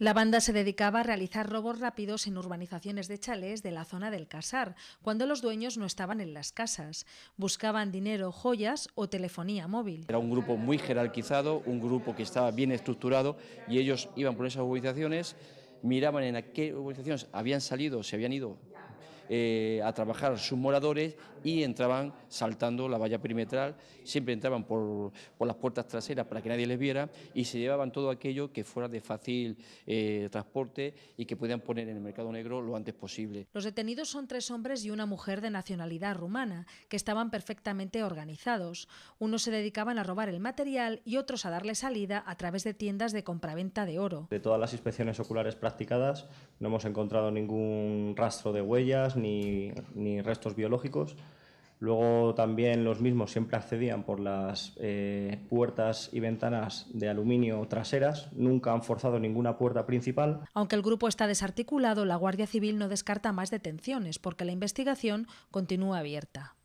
La banda se dedicaba a realizar robos rápidos en urbanizaciones de chalés de la zona del Casar, cuando los dueños no estaban en las casas. Buscaban dinero, joyas o telefonía móvil. Era un grupo muy jerarquizado, un grupo que estaba bien estructurado y ellos iban por esas urbanizaciones, miraban en qué urbanizaciones habían salido, se habían ido eh, a trabajar sus moradores y entraban saltando la valla perimetral, siempre entraban por, las puertas traseras para que nadie les viera y se llevaban todo aquello que fuera de fácil eh, transporte y que podían poner en el mercado negro lo antes posible. Los detenidos son tres hombres y una mujer de nacionalidad rumana, que estaban perfectamente organizados. Unos se dedicaban a robar el material y otros a darle salida a través de tiendas de compraventa de oro. De todas las inspecciones oculares practicadas no hemos encontrado ningún rastro de huellas, ni, restos biológicos. Luego también los mismos siempre accedían por las eh, puertas y ventanas de aluminio traseras, nunca han forzado ninguna puerta principal. Aunque el grupo está desarticulado, la Guardia Civil no descarta más detenciones porque la investigación continúa abierta.